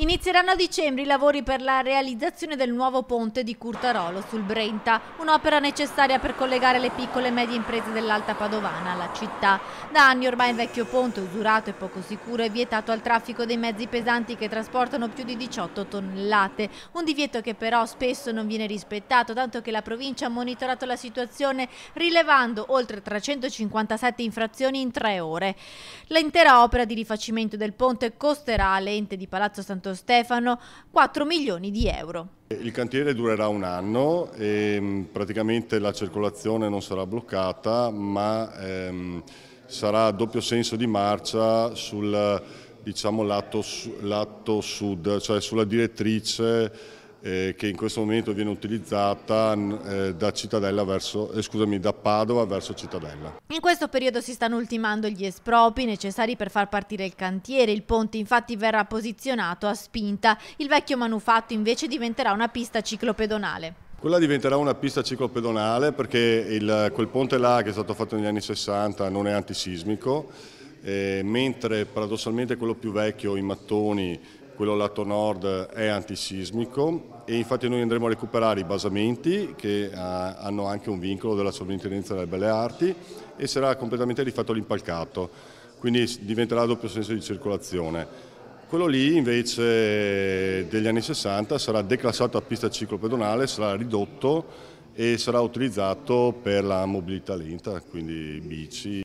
Inizieranno a dicembre i lavori per la realizzazione del nuovo ponte di Curtarolo sul Brenta, un'opera necessaria per collegare le piccole e medie imprese dell'Alta Padovana alla città. Da anni ormai il vecchio ponte, usurato e poco sicuro, è vietato al traffico dei mezzi pesanti che trasportano più di 18 tonnellate. Un divieto che però spesso non viene rispettato, tanto che la provincia ha monitorato la situazione rilevando oltre 357 infrazioni in tre ore. L'intera opera di rifacimento del ponte costerà all'ente di Palazzo Santorino Santo Stefano 4 milioni di euro. Il cantiere durerà un anno e ehm, praticamente la circolazione non sarà bloccata ma ehm, sarà a doppio senso di marcia sul diciamo, lato, lato sud, cioè sulla direttrice eh, che in questo momento viene utilizzata eh, da, verso, eh, scusami, da, Padova verso Cittadella. In questo periodo si stanno ultimando gli espropri necessari per far partire il cantiere, il ponte infatti verrà posizionato a spinta, il vecchio manufatto invece diventerà una pista ciclopedonale. Quella diventerà una pista ciclopedonale perché il, quel ponte là che è stato fatto negli anni 60 non è antisismico, eh, mentre paradossalmente quello più vecchio, i mattoni, quello lato nord è antisismico e infatti noi andremo a recuperare i basamenti che eh, hanno anche un vincolo della sovrintendenza delle belle arti e sarà completamente rifatto l'impalcato, quindi diventerà doppio senso di circolazione. Quello lì invece degli anni 60 sarà declassato a pista ciclopedonale, sarà ridotto e sarà utilizzato per la mobilità lenta, quindi bici.